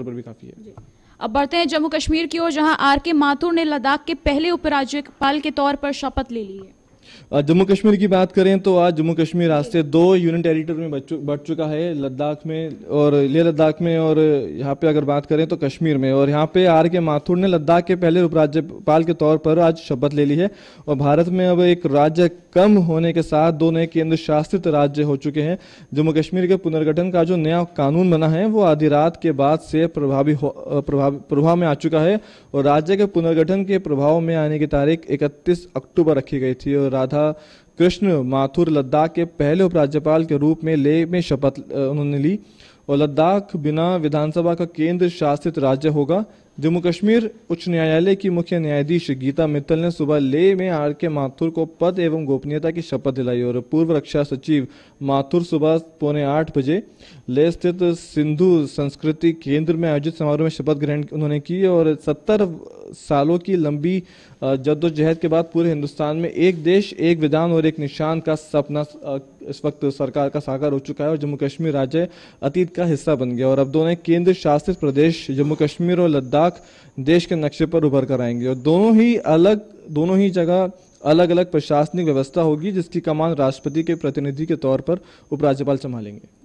पर भी काफ़ी है अब बढ़ते हैं जम्मू कश्मीर की ओर जहां आर के माथुर ने लद्दाख के पहले उपराज्यपाल के तौर पर शपथ ले ली है जम्मू कश्मीर की बात करें तो आज जम्मू कश्मीर रास्ते दो यूनियन टेरिटरी में बढ़ चुका है लद्दाख में और लेह लद्दाख में और यहाँ पे अगर बात करें तो कश्मीर में और यहाँ पे आर के माथुर ने लद्दाख के पहले उपराज्यपाल के तौर पर आज शपथ ले ली है और भारत में अब एक राज्य कम होने के साथ दो नए केंद्र शासित राज्य हो चुके हैं जम्मू कश्मीर के पुनर्गठन का जो नया कानून बना है वो आधी रात के बाद से प्रभावी प्रभाव प्रभाव में आ चुका है और राज्य के पुनर्गठन के प्रभाव में आने की तारीख इकतीस अक्टूबर रखी गई थी और राधा कृष्ण माथुर लद्दाख के पहले उपराज्यपाल के रूप में ले में शपथ उन्होंने ली और लद्दाख बिना विधानसभा का केंद्र शासित राज्य होगा जम्मू कश्मीर उच्च न्यायालय की मुख्य न्यायाधीश गीता मित्तल ने सुबह ले में आर के माथुर को पद एवं गोपनीयता की शपथ दिलाई और पूर्व रक्षा सचिव माथुर सुबह पौने आठ बजे ले स्थित सिंधु संस्कृति केंद्र में आयोजित समारोह में शपथ ग्रहण उन्होंने की और सत्तर सालों की लंबी जद्दोजहद के बाद पूरे हिंदुस्तान में एक देश एक विधान और एक निशान का सपना इस वक्त सरकार का साकार हो चुका है और जम्मू कश्मीर राज्य अतीत का हिस्सा बन गया और अब दोनों केंद्र शासित प्रदेश जम्मू कश्मीर और लद्दाख देश के नक्शे पर उभर कर आएंगे और दोनों ही अलग दोनों ही जगह अलग अलग प्रशासनिक व्यवस्था होगी जिसकी कमान राष्ट्रपति के प्रतिनिधि के तौर पर उपराज्यपाल संभालेंगे